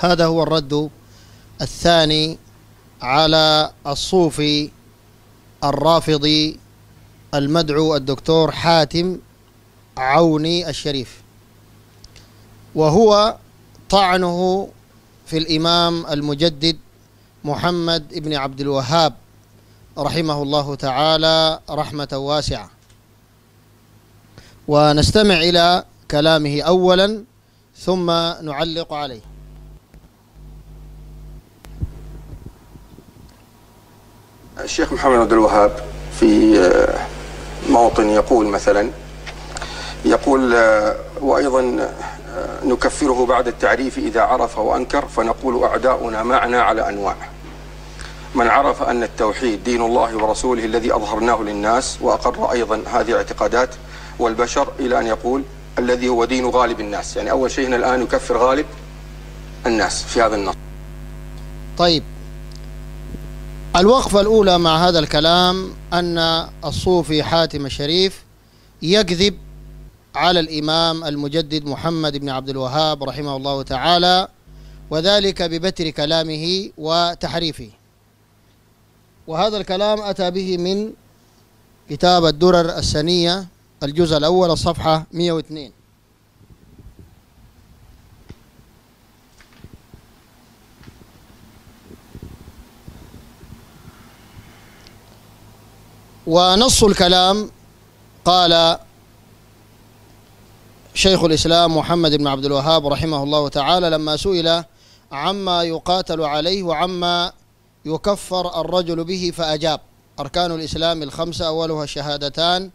هذا هو الرد الثاني على الصوفي الرافضي المدعو الدكتور حاتم عوني الشريف وهو طعنه في الإمام المجدد محمد بن عبد الوهاب رحمه الله تعالى رحمة واسعة ونستمع إلى كلامه أولا ثم نعلق عليه الشيخ محمد عبد الوهاب في آه، موطن يقول مثلا يقول آه، وأيضا آه، نكفره بعد التعريف إذا عرف وأنكر فنقول أعداؤنا معنا على أنواع من عرف أن التوحيد دين الله ورسوله الذي أظهرناه للناس وأقر أيضا هذه الاعتقادات والبشر إلى أن يقول الذي هو دين غالب الناس يعني أول شيء هنا الآن يكفر غالب الناس في هذا النص طيب الوقفة الأولى مع هذا الكلام أن الصوفي حاتم الشريف يكذب على الإمام المجدد محمد بن عبد الوهاب رحمه الله تعالى وذلك ببتر كلامه وتحريفه وهذا الكلام أتى به من كتاب الدرر السنية الجزء الأول الصفحة 102 ونص الكلام قال شيخ الإسلام محمد بن عبد الوهاب رحمه الله تعالى لما سئل عما يقاتل عليه وعما يكفر الرجل به فأجاب أركان الإسلام الخمسة أولها الشهادتان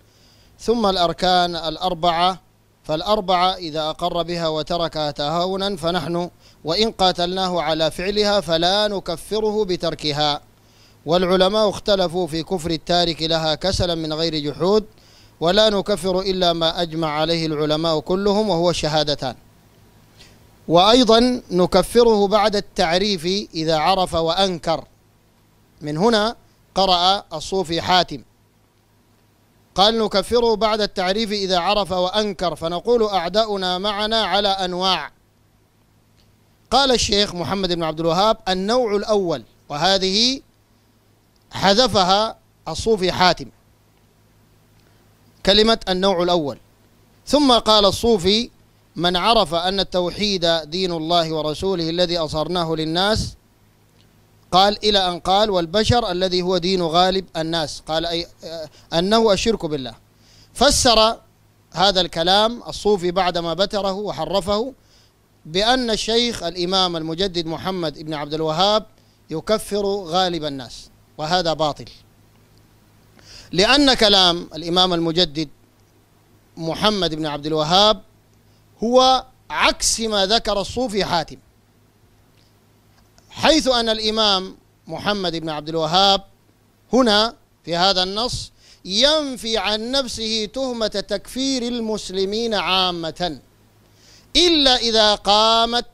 ثم الأركان الأربعة فالأربعة إذا أقر بها وتركها تهاونا فنحن وإن قاتلناه على فعلها فلا نكفره بتركها والعلماء اختلفوا في كفر التارك لها كسلا من غير جحود ولا نكفر إلا ما أجمع عليه العلماء كلهم وهو الشهادتان وأيضا نكفره بعد التعريف إذا عرف وأنكر من هنا قرأ الصوفي حاتم قال نكفره بعد التعريف إذا عرف وأنكر فنقول أعداؤنا معنا على أنواع قال الشيخ محمد بن عبد الوهاب النوع الأول وهذه حذفها الصوفي حاتم كلمة النوع الأول ثم قال الصوفي من عرف أن التوحيد دين الله ورسوله الذي أصرناه للناس قال إلى أن قال والبشر الذي هو دين غالب الناس قال أي آه، أنه الشرك بالله فسر هذا الكلام الصوفي بعدما بتره وحرفه بأن الشيخ الإمام المجدد محمد بن عبد الوهاب يكفر غالب الناس وهذا باطل لأن كلام الإمام المجدد محمد بن عبد الوهاب هو عكس ما ذكر الصوفي حاتم حيث أن الإمام محمد بن عبد الوهاب هنا في هذا النص ينفي عن نفسه تهمة تكفير المسلمين عامة إلا إذا قامت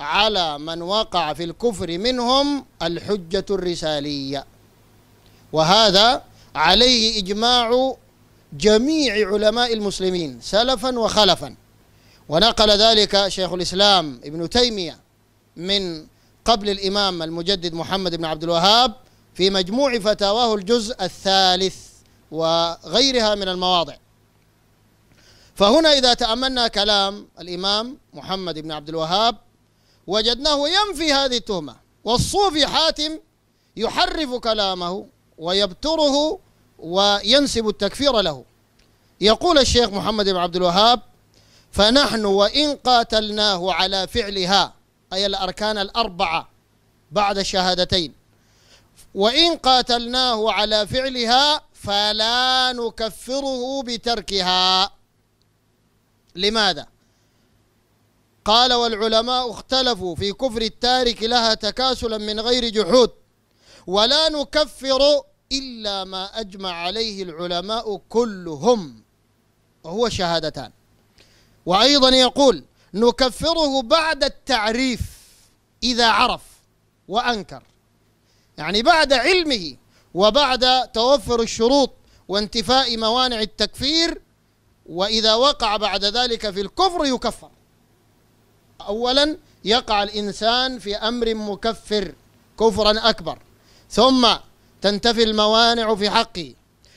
على من وقع في الكفر منهم الحجة الرسالية وهذا عليه إجماع جميع علماء المسلمين سلفا وخلفا ونقل ذلك شيخ الإسلام ابن تيمية من قبل الإمام المجدد محمد بن عبد الوهاب في مجموع فتاواه الجزء الثالث وغيرها من المواضع فهنا إذا تأملنا كلام الإمام محمد بن عبد الوهاب وجدناه ينفي هذه التهمة والصوفي حاتم يحرف كلامه ويبتره وينسب التكفير له يقول الشيخ محمد بن عبد الوهاب فنحن وإن قاتلناه على فعلها أي الأركان الأربعة بعد الشهادتين وإن قاتلناه على فعلها فلا نكفره بتركها لماذا؟ قال والعلماء اختلفوا في كفر التارك لها تكاسلا من غير جحود ولا نكفر إلا ما أجمع عليه العلماء كلهم وهو شهادتان وأيضا يقول نكفره بعد التعريف إذا عرف وأنكر يعني بعد علمه وبعد توفر الشروط وانتفاء موانع التكفير وإذا وقع بعد ذلك في الكفر يكفر أولا يقع الإنسان في أمر مكفر كفرا أكبر ثم تنتفي الموانع في حقه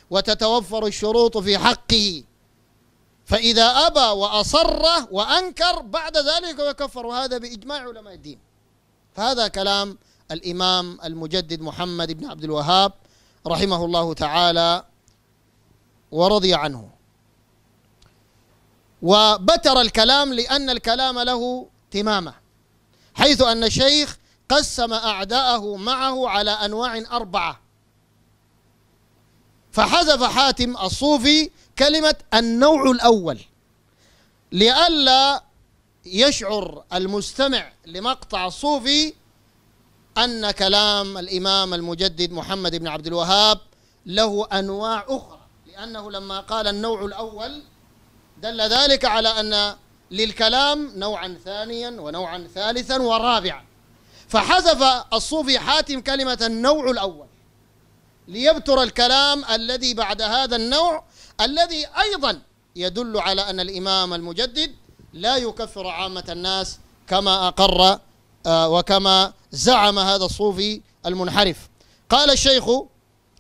وتتوفر الشروط في حقه فإذا أبى وأصر وأنكر بعد ذلك يكفر وهذا بإجماع علماء الدين فهذا كلام الإمام المجدد محمد بن عبد الوهاب رحمه الله تعالى ورضي عنه وبتر الكلام لأن الكلام له تمامة حيث أن الشيخ قسم أعداءه معه على أنواع أربعة فحذف حاتم الصوفي كلمة النوع الأول لئلا يشعر المستمع لمقطع الصوفي أن كلام الإمام المجدد محمد بن عبد الوهاب له أنواع أخرى لأنه لما قال النوع الأول دل ذلك على أن للكلام نوعا ثانيا ونوعا ثالثا ورابعا فحذف الصوفي حاتم كلمة النوع الأول ليبتر الكلام الذي بعد هذا النوع الذي أيضا يدل على أن الإمام المجدد لا يكفر عامة الناس كما أقر آه، وكما زعم هذا الصوفي المنحرف قال الشيخ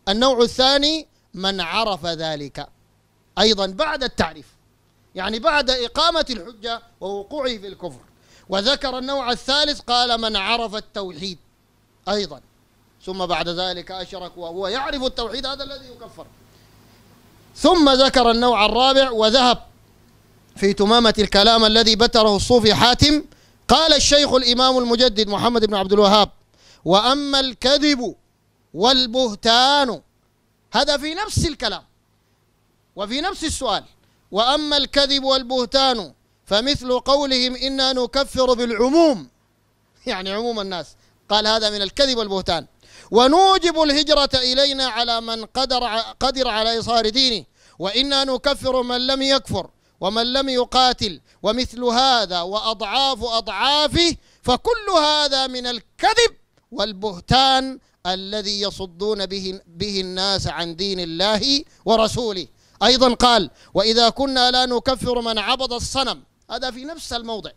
النوع الثاني من عرف ذلك أيضا بعد التعريف يعني بعد إقامة الحجة ووقوعه في الكفر وذكر النوع الثالث قال من عرف التوحيد أيضا ثم بعد ذلك أشركوا وهو يعرف التوحيد هذا الذي يكفر ثم ذكر النوع الرابع وذهب في تمامة الكلام الذي بتره الصوفي حاتم قال الشيخ الإمام المجدد محمد بن عبد الوهاب وأما الكذب والبهتان هذا في نفس الكلام وفي نفس السؤال وأما الكذب والبهتان فمثل قولهم إنا نكفر بالعموم يعني عموم الناس قال هذا من الكذب والبهتان ونوجب الهجرة إلينا على من قدر قدر على إصار دينه وإنا نكفر من لم يكفر ومن لم يقاتل ومثل هذا وأضعاف أضعافه فكل هذا من الكذب والبهتان الذي يصدون به, به الناس عن دين الله ورسوله أيضا قال وإذا كنا لا نكفر من عبد الصنم هذا في نفس الموضع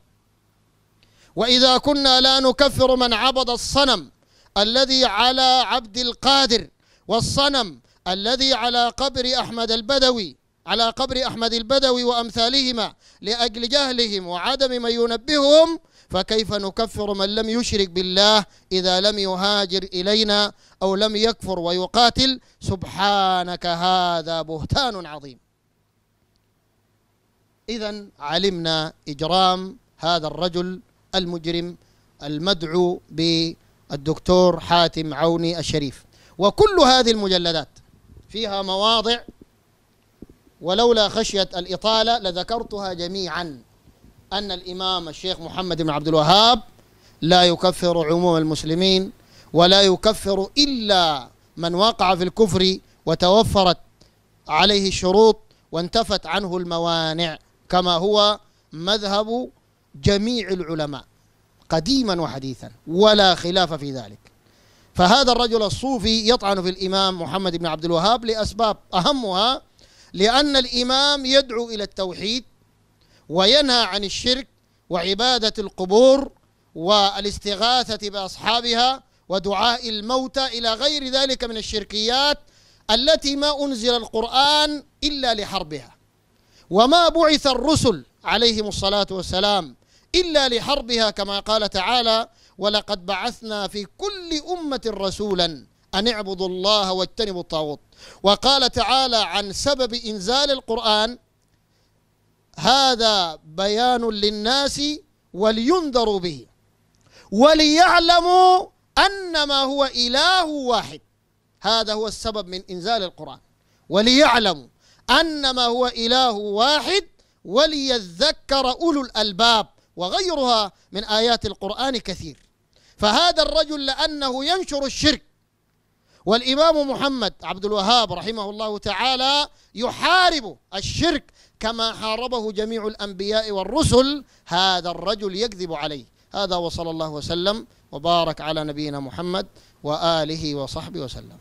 وإذا كنا لا نكفر من عبد الصنم الذي على عبد القادر والصنم الذي على قبر أحمد البدوي على قبر أحمد البدوي وأمثالهما لأجل جهلهم وعدم من ينبههم فكيف نكفر من لم يشرك بالله إذا لم يهاجر إلينا أو لم يكفر ويقاتل سبحانك هذا بهتان عظيم إذا علمنا إجرام هذا الرجل المجرم المدعو ب الدكتور حاتم عوني الشريف وكل هذه المجلدات فيها مواضع ولولا خشية الإطالة لذكرتها جميعا أن الإمام الشيخ محمد بن عبد الوهاب لا يكفر عموم المسلمين ولا يكفر إلا من وقع في الكفر وتوفرت عليه الشروط وانتفت عنه الموانع كما هو مذهب جميع العلماء قديما وحديثا ولا خلاف في ذلك فهذا الرجل الصوفي يطعن في الإمام محمد بن عبد الوهاب لأسباب أهمها لأن الإمام يدعو إلى التوحيد وينهى عن الشرك وعبادة القبور والاستغاثة بأصحابها ودعاء الموتى إلى غير ذلك من الشركيات التي ما أنزل القرآن إلا لحربها وما بعث الرسل عليهم الصلاة والسلام إلا لحربها كما قال تعالى ولقد بعثنا في كل أمة رسولا أن اعبدوا الله واجتنبوا الطاغوت وقال تعالى عن سبب إنزال القرآن هذا بيان للناس ولينذروا به وليعلموا أنما هو إله واحد هذا هو السبب من إنزال القرآن وليعلموا أنما هو إله واحد وليذكر أولو الألباب وغيرها من آيات القرآن كثير فهذا الرجل لأنه ينشر الشرك والإمام محمد عبد الوهاب رحمه الله تعالى يحارب الشرك كما حاربه جميع الأنبياء والرسل هذا الرجل يكذب عليه هذا وصلى الله وسلم وبارك على نبينا محمد وآله وصحبه وسلم